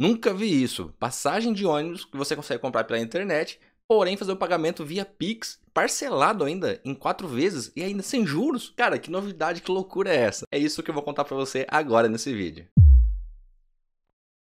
Nunca vi isso. Passagem de ônibus que você consegue comprar pela internet, porém fazer o pagamento via Pix, parcelado ainda em quatro vezes e ainda sem juros. Cara, que novidade, que loucura é essa? É isso que eu vou contar para você agora nesse vídeo.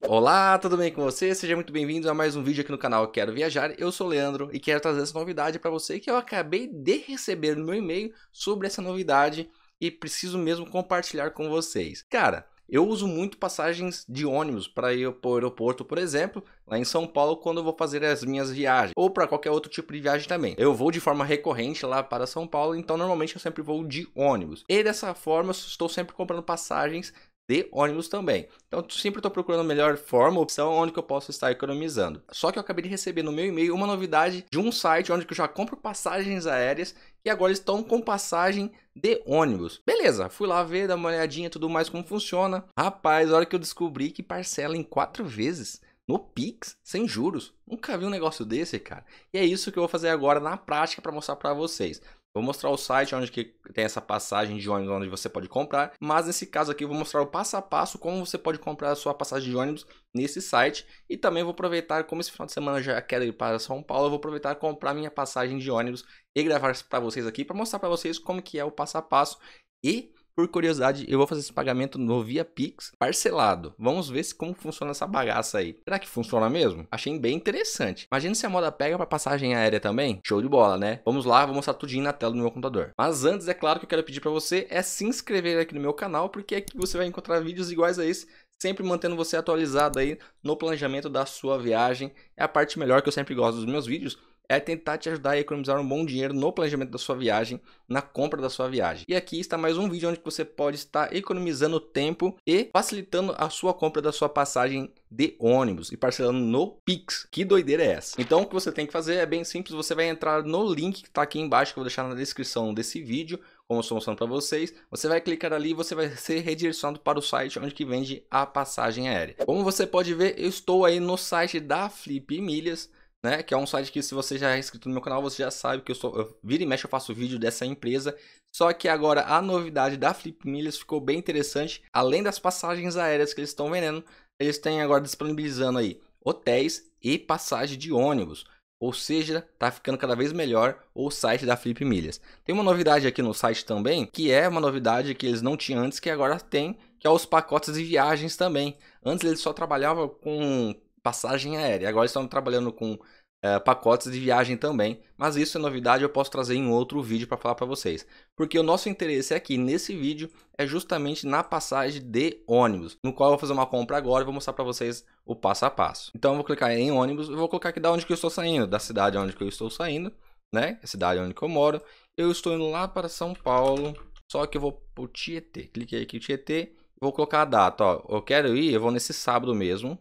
Olá, tudo bem com você? Seja muito bem-vindo a mais um vídeo aqui no canal Quero Viajar. Eu sou o Leandro e quero trazer essa novidade para você que eu acabei de receber no meu e-mail sobre essa novidade e preciso mesmo compartilhar com vocês. Cara, eu uso muito passagens de ônibus para ir para o aeroporto, por exemplo, lá em São Paulo, quando eu vou fazer as minhas viagens, ou para qualquer outro tipo de viagem também. Eu vou de forma recorrente lá para São Paulo, então normalmente eu sempre vou de ônibus. E dessa forma, estou sempre comprando passagens de ônibus também. Então, sempre estou procurando a melhor forma, opção, onde que eu posso estar economizando. Só que eu acabei de receber no meu e-mail uma novidade de um site onde eu já compro passagens aéreas e agora estão com passagem de ônibus. Beleza, fui lá ver, dar uma olhadinha, tudo mais, como funciona. Rapaz, a hora que eu descobri que parcela em quatro vezes no Pix, sem juros. Nunca vi um negócio desse, cara. E é isso que eu vou fazer agora na prática para mostrar para vocês. Vou mostrar o site onde que tem essa passagem de ônibus onde você pode comprar, mas nesse caso aqui eu vou mostrar o passo a passo como você pode comprar a sua passagem de ônibus nesse site e também vou aproveitar, como esse final de semana já é quero ir para São Paulo, eu vou aproveitar e comprar minha passagem de ônibus e gravar para vocês aqui para mostrar para vocês como que é o passo a passo e por curiosidade, eu vou fazer esse pagamento no Via Pix parcelado. Vamos ver se como funciona essa bagaça aí. Será que funciona mesmo? Achei bem interessante. Imagina se a moda pega para passagem aérea também. Show de bola, né? Vamos lá, vou mostrar tudinho na tela do meu computador. Mas antes, é claro que eu quero pedir para você é se inscrever aqui no meu canal, porque aqui você vai encontrar vídeos iguais a esse sempre mantendo você atualizado aí no planejamento da sua viagem. É a parte melhor que eu sempre gosto dos meus vídeos, é tentar te ajudar a economizar um bom dinheiro no planejamento da sua viagem, na compra da sua viagem. E aqui está mais um vídeo onde você pode estar economizando tempo e facilitando a sua compra da sua passagem de ônibus e parcelando no Pix. Que doideira é essa? Então, o que você tem que fazer é bem simples, você vai entrar no link que está aqui embaixo, que eu vou deixar na descrição desse vídeo, como eu estou mostrando para vocês, você vai clicar ali e você vai ser redirecionado para o site onde que vende a passagem aérea. Como você pode ver, eu estou aí no site da Flip Milhas, né? Que é um site que se você já é inscrito no meu canal, você já sabe que eu sou, eu, vira e mexe eu faço vídeo dessa empresa. Só que agora a novidade da Flip Milhas ficou bem interessante. Além das passagens aéreas que eles estão vendendo, eles têm agora disponibilizando aí hotéis e passagem de ônibus. Ou seja, tá ficando cada vez melhor o site da Flip Milhas. Tem uma novidade aqui no site também, que é uma novidade que eles não tinham antes, que agora tem, que é os pacotes de viagens também. Antes eles só trabalhavam com passagem aérea. Agora estão trabalhando com é, pacotes de viagem também, mas isso é novidade, eu posso trazer em outro vídeo para falar para vocês. Porque o nosso interesse aqui nesse vídeo é justamente na passagem de ônibus, no qual eu vou fazer uma compra agora e vou mostrar para vocês o passo a passo. Então eu vou clicar em ônibus, e vou colocar aqui da onde que eu estou saindo, da cidade onde que eu estou saindo, né? A cidade onde que eu moro. Eu estou indo lá para São Paulo, só que eu vou o Tietê. Cliquei aqui Tietê, vou colocar a data, ó. Eu quero ir, eu vou nesse sábado mesmo,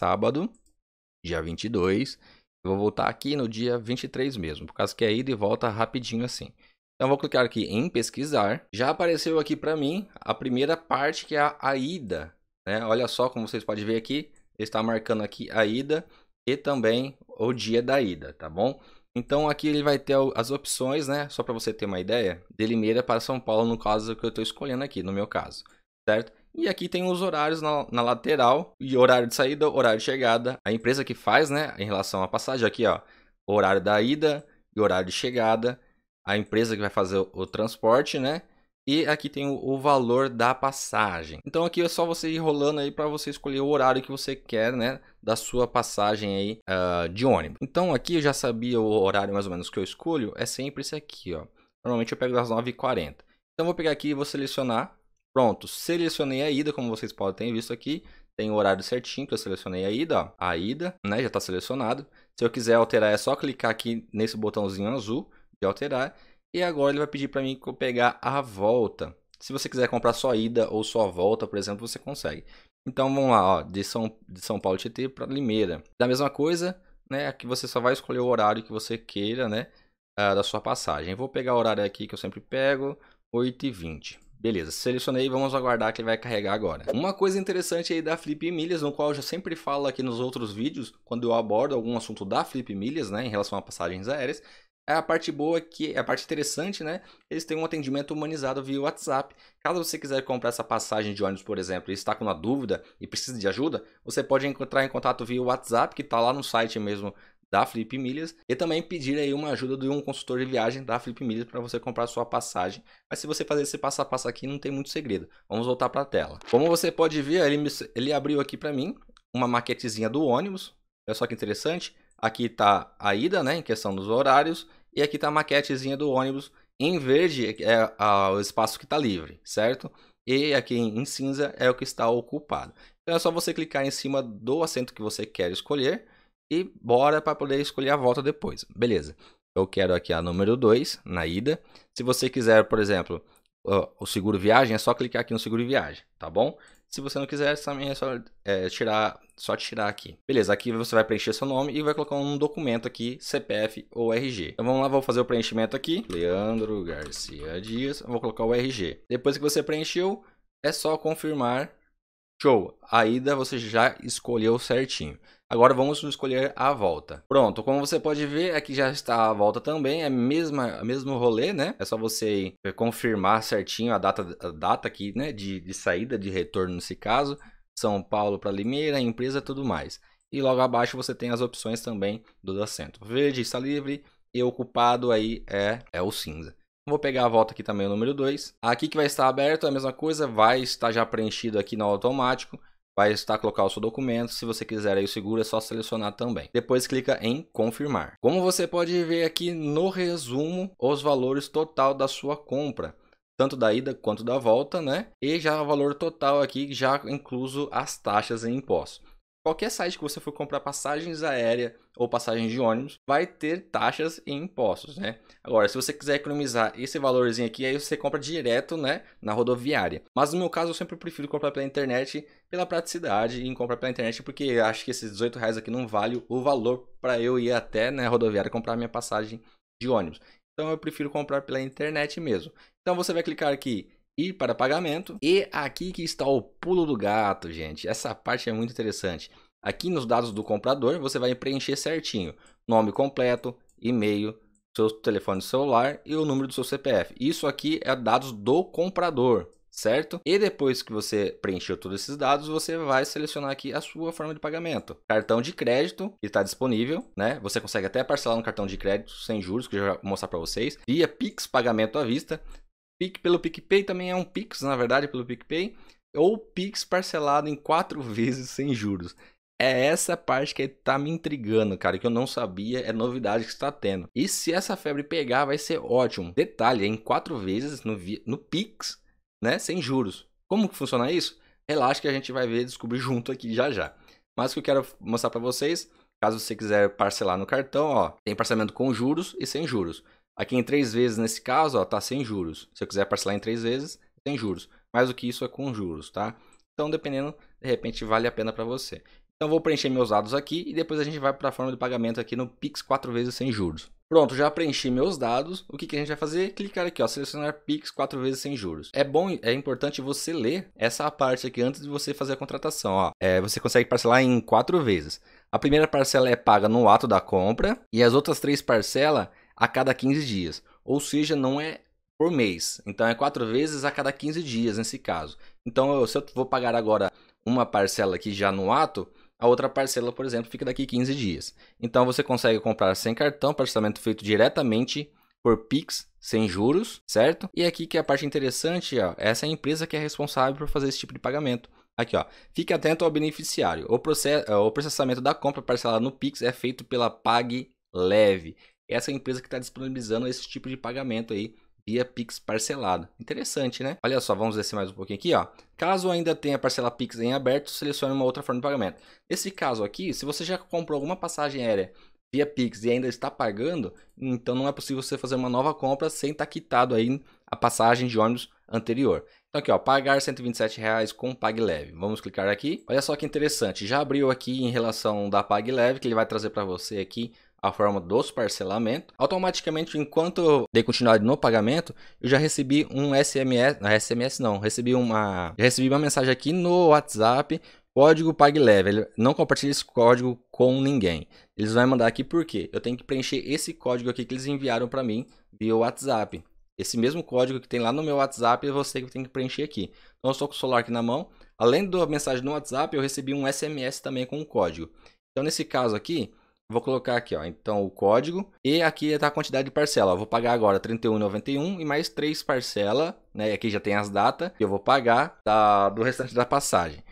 sábado, dia 22. Eu vou voltar aqui no dia 23 mesmo, por causa que é ida e volta rapidinho assim. Então vou clicar aqui em pesquisar. Já apareceu aqui para mim a primeira parte que é a, a ida. Né? Olha só como vocês podem ver aqui, está marcando aqui a ida e também o dia da ida, tá bom? Então aqui ele vai ter as opções, né? Só para você ter uma ideia, de Limeira para São Paulo, no caso que eu estou escolhendo aqui, no meu caso certo? E aqui tem os horários na, na, lateral, e horário de saída, horário de chegada. A empresa que faz, né, em relação à passagem, aqui, ó, horário da ida e horário de chegada. A empresa que vai fazer o, o transporte, né? E aqui tem o, o, valor da passagem. Então aqui é só você ir rolando aí para você escolher o horário que você quer, né? Da sua passagem aí uh, de ônibus. Então aqui eu já sabia o horário mais ou menos que eu escolho. É sempre esse aqui, ó. Normalmente eu pego das 9h40. Então vou pegar aqui e vou selecionar Pronto, selecionei a ida, como vocês podem ter visto aqui. Tem o horário certinho que eu selecionei a ida, ó. A ida, né, já está selecionado. Se eu quiser alterar, é só clicar aqui nesse botãozinho azul de alterar. E agora ele vai pedir para mim que eu pegar a volta. Se você quiser comprar só ida ou só volta, por exemplo, você consegue. Então vamos lá, ó, de São, de São Paulo Tietê para Limeira. Da mesma coisa, né, aqui você só vai escolher o horário que você queira, né, ah, da sua passagem. vou pegar o horário aqui que eu sempre pego, 8h20. Beleza, selecionei, vamos aguardar que ele vai carregar agora. Uma coisa interessante aí da Flip Milhas, no qual eu já sempre falo aqui nos outros vídeos, quando eu abordo algum assunto da Flip Milhas, né, em relação a passagens aéreas, é a parte boa que é a parte interessante, né? Eles têm um atendimento humanizado via WhatsApp. Caso você quiser comprar essa passagem de ônibus, por exemplo, e está com uma dúvida e precisa de ajuda, você pode entrar em contato via WhatsApp, que está lá no site mesmo da Flip Milhas e também pedir aí uma ajuda de um consultor de viagem da Flip Milhas para você comprar sua passagem. Mas se você fazer esse passo a passo aqui, não tem muito segredo. Vamos voltar para a tela. Como você pode ver, ele, ele abriu aqui para mim uma maquetezinha do ônibus. Olha só que interessante. Aqui está a ida, né, em questão dos horários, e aqui está a maquetezinha do ônibus. Em verde é a, o espaço que está livre, certo? E aqui em cinza é o que está ocupado. Então é só você clicar em cima do assento que você quer escolher e bora para poder escolher a volta depois. Beleza. Eu quero aqui a número 2 na ida. Se você quiser, por exemplo, o seguro viagem, é só clicar aqui no seguro viagem, tá bom? Se você não quiser, também é só é, tirar, só tirar aqui. Beleza, aqui você vai preencher seu nome e vai colocar um documento aqui, CPF ou RG. Então vamos lá, vou fazer o preenchimento aqui. Leandro Garcia Dias, vou colocar o RG. Depois que você preencheu, é só confirmar. Show! A ida você já escolheu certinho. Agora vamos escolher a volta. Pronto, como você pode ver, aqui já está a volta também, é mesma mesmo rolê, né? É só você eh, confirmar certinho a data, a data aqui, né, de, de saída, de retorno nesse caso, São Paulo para Limeira, empresa, tudo mais. E logo abaixo você tem as opções também do assento. Verde está livre e ocupado aí é, é o cinza. Vou pegar a volta aqui também, o número 2. Aqui que vai estar aberto, é a mesma coisa, vai estar já preenchido aqui no automático. Vai estar colocar o seu documento, se você quiser aí o seguro é só selecionar também. Depois clica em confirmar. Como você pode ver aqui no resumo, os valores total da sua compra tanto da ida quanto da volta, né? E já o valor total aqui, já incluso as taxas e impostos. Qualquer site que você for comprar passagens aéreas ou passagens de ônibus vai ter taxas e impostos, né? Agora, se você quiser economizar esse valorzinho aqui, aí você compra direto, né, na rodoviária. Mas no meu caso, eu sempre prefiro comprar pela internet pela praticidade em comprar pela internet, porque acho que esses 18 reais aqui não vale o valor para eu ir até né, a rodoviária comprar minha passagem de ônibus. Então eu prefiro comprar pela internet mesmo. Então você vai clicar aqui e para pagamento. E aqui que está o pulo do gato, gente. Essa parte é muito interessante. Aqui nos dados do comprador, você vai preencher certinho. Nome completo, e-mail, seu telefone celular e o número do seu CPF. Isso aqui é dados do comprador, certo? E depois que você preencheu todos esses dados, você vai selecionar aqui a sua forma de pagamento. Cartão de crédito, que está disponível, né? Você consegue até parcelar no cartão de crédito sem juros, que eu já vou mostrar para vocês. Via Pix, pagamento à vista. Pix pelo PicPay também é um Pix, na verdade, pelo PicPay, ou Pix parcelado em quatro vezes sem juros. É essa parte que tá me intrigando, cara, que eu não sabia, é novidade que está tendo. E se essa febre pegar, vai ser ótimo. Detalhe, é em quatro vezes no, no Pix, né, sem juros. Como que funciona isso? Relaxa que a gente vai ver, descobrir junto aqui já já. Mas o que eu quero mostrar para vocês, caso você quiser parcelar no cartão, ó, tem parcelamento com juros e sem juros. Aqui em três vezes, nesse caso, ó, tá sem juros. Se eu quiser parcelar em três vezes, tem juros. Mais do que isso é com juros, tá? Então, dependendo, de repente vale a pena para você. Então, vou preencher meus dados aqui e depois a gente vai para a forma de pagamento aqui no Pix quatro vezes sem juros. Pronto, já preenchi meus dados. O que, que a gente vai fazer? Clicar aqui, ó, selecionar Pix quatro vezes sem juros. É bom, é importante você ler essa parte aqui antes de você fazer a contratação. Ó. É, você consegue parcelar em quatro vezes. A primeira parcela é paga no ato da compra e as outras três parcelas a cada 15 dias. Ou seja, não é por mês. Então é quatro vezes a cada 15 dias nesse caso. Então, eu, se eu vou pagar agora uma parcela aqui já no ato, a outra parcela, por exemplo, fica daqui 15 dias. Então você consegue comprar sem cartão, parcelamento feito diretamente por Pix, sem juros, certo? E aqui que é a parte interessante, ó, essa é a empresa que é responsável por fazer esse tipo de pagamento. Aqui, ó. Fique atento ao beneficiário. O, process... Eh, o processamento da compra parcelada no Pix é feito pela PagLeve essa empresa que está disponibilizando esse tipo de pagamento aí via Pix parcelado. Interessante, né? Olha só, vamos descer mais um pouquinho aqui, ó. Caso ainda tenha parcela Pix em aberto, selecione uma outra forma de pagamento. Nesse caso aqui, se você já comprou alguma passagem aérea via Pix e ainda está pagando, então não é possível você fazer uma nova compra sem estar tá quitado aí a passagem de ônibus anterior. Então aqui, ó, pagar R$ 127,00 com PagLeve. Vamos clicar aqui. Olha só que interessante, já abriu aqui em relação da PagLeve, que ele vai trazer para você aqui a forma dos parcelamentos, automaticamente, enquanto eu dei continuidade no pagamento, eu já recebi um SMS, não, SMS não, recebi uma, recebi uma mensagem aqui no WhatsApp, código PagLeve, não compartilhe esse código com ninguém. Eles vão mandar aqui porque eu tenho que preencher esse código aqui que eles enviaram para mim via WhatsApp. Esse mesmo código que tem lá no meu WhatsApp, é você que tem que preencher aqui. Então eu estou com o celular aqui na mão. Além da mensagem no WhatsApp, eu recebi um SMS também com um código. Então nesse caso aqui, Vou colocar aqui, ó, então o código e aqui está a quantidade de parcela. Ó, vou pagar agora 31,91 e mais três parcelas, né? Aqui já tem as datas que eu vou pagar da, do restante da passagem.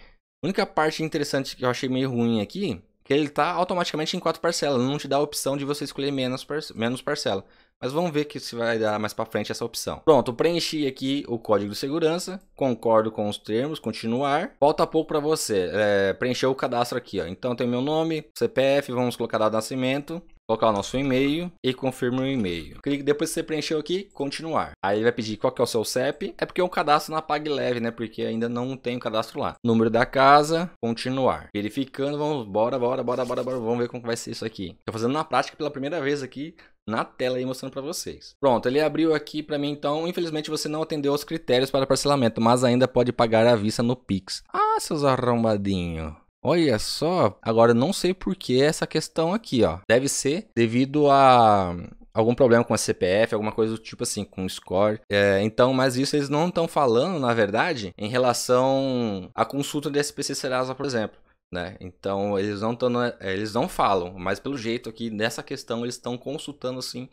A única parte interessante que eu achei meio ruim aqui, que ele está automaticamente em quatro parcelas, não te dá a opção de você escolher menos, menos parcela. Mas vamos ver que se vai dar mais para frente essa opção. Pronto, preenchi aqui o código de segurança, concordo com os termos, continuar. Falta pouco para você é, preencher o cadastro aqui, ó. Então tem meu nome, CPF, vamos colocar dado nascimento, colocar o nosso e-mail e confirma o e-mail. Clique depois que você preencheu aqui, continuar. Aí ele vai pedir qual que é o seu CEP. É porque é um cadastro na PagLeve, né? Porque ainda não tem o cadastro lá. Número da casa, continuar. Verificando, vamos, bora, bora, bora, bora, bora. Vamos ver como vai ser isso aqui. Tô fazendo na prática pela primeira vez aqui, na tela aí mostrando para vocês. Pronto, ele abriu aqui para mim então, infelizmente você não atendeu aos critérios para parcelamento, mas ainda pode pagar à vista no Pix. Ah, seus arrombadinho. Olha só, agora eu não sei por que essa questão aqui, ó. Deve ser devido a algum problema com a CPF, alguma coisa do tipo assim, com o score. É, então, mas isso eles não estão falando, na verdade, em relação à consulta de SPC Serasa, por exemplo né? Então eles não tão, né, é, eles não falam, mas pelo jeito aqui nessa questão eles estão consultando assim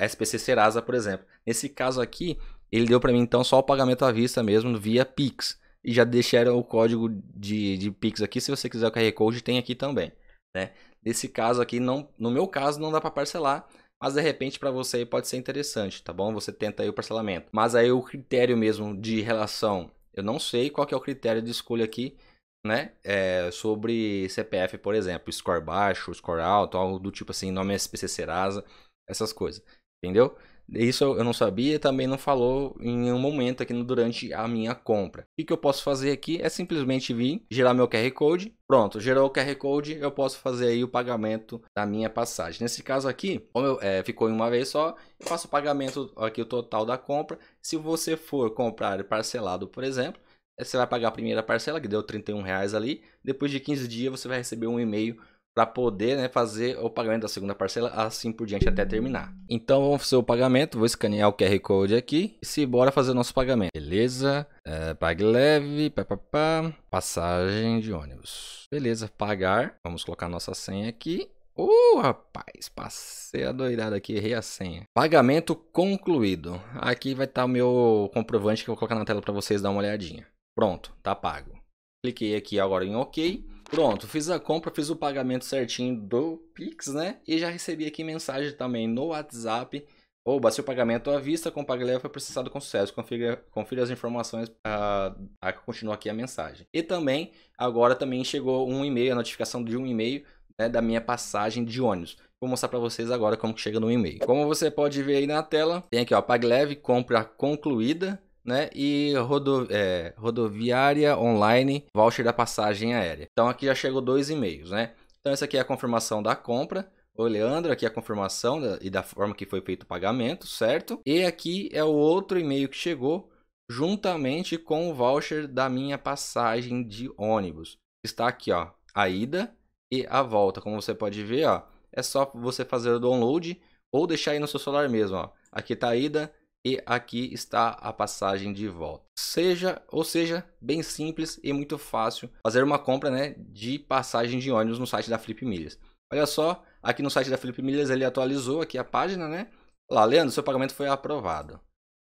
SPC é, é, Serasa, por exemplo. Nesse caso aqui, ele deu para mim então só o pagamento à vista mesmo via Pix e já deixaram o código de, de Pix aqui, se você quiser o QR Code tem aqui também, né? Nesse caso aqui não, no meu caso não dá para parcelar, mas de repente para você pode ser interessante, tá bom? Você tenta aí o parcelamento. Mas aí o critério mesmo de relação, eu não sei qual que é o critério de escolha aqui né? É, sobre CPF, por exemplo, score baixo, score alto, algo do tipo assim, nome SPC Serasa, essas coisas, entendeu? Isso eu não sabia, também não falou em nenhum momento aqui durante a minha compra. O que eu posso fazer aqui é simplesmente vir, gerar meu QR Code. Pronto, gerou o QR Code, eu posso fazer aí o pagamento da minha passagem. Nesse caso aqui, como eu, é, ficou em uma vez só, eu faço o pagamento aqui o total da compra. Se você for comprar parcelado, por exemplo, é, você vai pagar a primeira parcela, que deu 31 reais ali. Depois de 15 dias, você vai receber um e-mail para poder né, fazer o pagamento da segunda parcela, assim por diante até terminar. Então vamos fazer o pagamento, vou escanear o QR Code aqui e se bora fazer o nosso pagamento. Beleza, é, pague leve, pá, pá, pá. passagem de ônibus. Beleza, pagar, vamos colocar nossa senha aqui. uh, rapaz, passei a doidada aqui, errei a senha. Pagamento concluído. Aqui vai estar tá o meu comprovante que eu vou colocar na tela para vocês dar uma olhadinha. Pronto, tá pago. Cliquei aqui agora em OK. Pronto, fiz a compra, fiz o pagamento certinho do Pix, né? E já recebi aqui mensagem também no WhatsApp. Oba, seu pagamento à vista com Paglev foi processado com sucesso. Confira, confira as informações. que ah, ah, continua aqui a mensagem. E também, agora também chegou um e-mail, a notificação de um e-mail né, da minha passagem de ônibus. Vou mostrar para vocês agora como que chega no e-mail. Como você pode ver aí na tela, tem aqui ó, PagLeve, compra concluída né? E rodo, é, rodoviária online, voucher da passagem aérea. Então aqui já chegou dois e-mails, né? Então essa aqui é a confirmação da compra. O Leandro, aqui é a confirmação da, e da forma que foi feito o pagamento, certo? E aqui é o outro e-mail que chegou juntamente com o voucher da minha passagem de ônibus. Está aqui, ó, a ida e a volta. Como você pode ver, ó, é só você fazer o download ou deixar aí no seu celular mesmo, ó. Aqui está a ida, e aqui está a passagem de volta. Seja, ou seja, bem simples e muito fácil fazer uma compra né, de passagem de ônibus no site da Flip Milhas. Olha só, aqui no site da Flip Milhas ele atualizou aqui a página, né? Lá, Leandro, seu pagamento foi aprovado.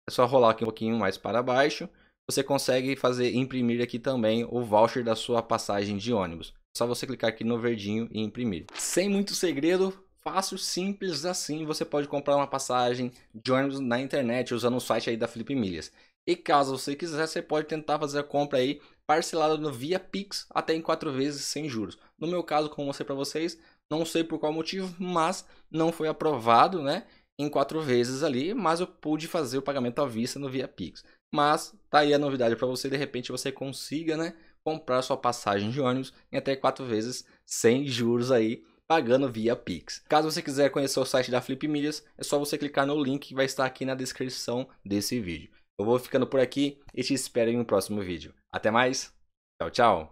É só rolar aqui um pouquinho mais para baixo. Você consegue fazer imprimir aqui também o voucher da sua passagem de ônibus. É só você clicar aqui no verdinho e imprimir. Sem muito segredo, fácil, simples assim, você pode comprar uma passagem de ônibus na internet usando o site aí da Felipe Milhas. E caso você quiser, você pode tentar fazer a compra aí parcelada no Via Pix até em quatro vezes sem juros. No meu caso, como eu mostrei para vocês, não sei por qual motivo, mas não foi aprovado, né? Em quatro vezes ali, mas eu pude fazer o pagamento à vista no Via Pix. Mas tá aí a novidade para você, de repente você consiga, né? Comprar sua passagem de ônibus em até quatro vezes sem juros aí pagando via Pix. Caso você quiser conhecer o site da Flip Milhas, é só você clicar no link que vai estar aqui na descrição desse vídeo. Eu vou ficando por aqui e te espero em um próximo vídeo. Até mais, tchau, tchau!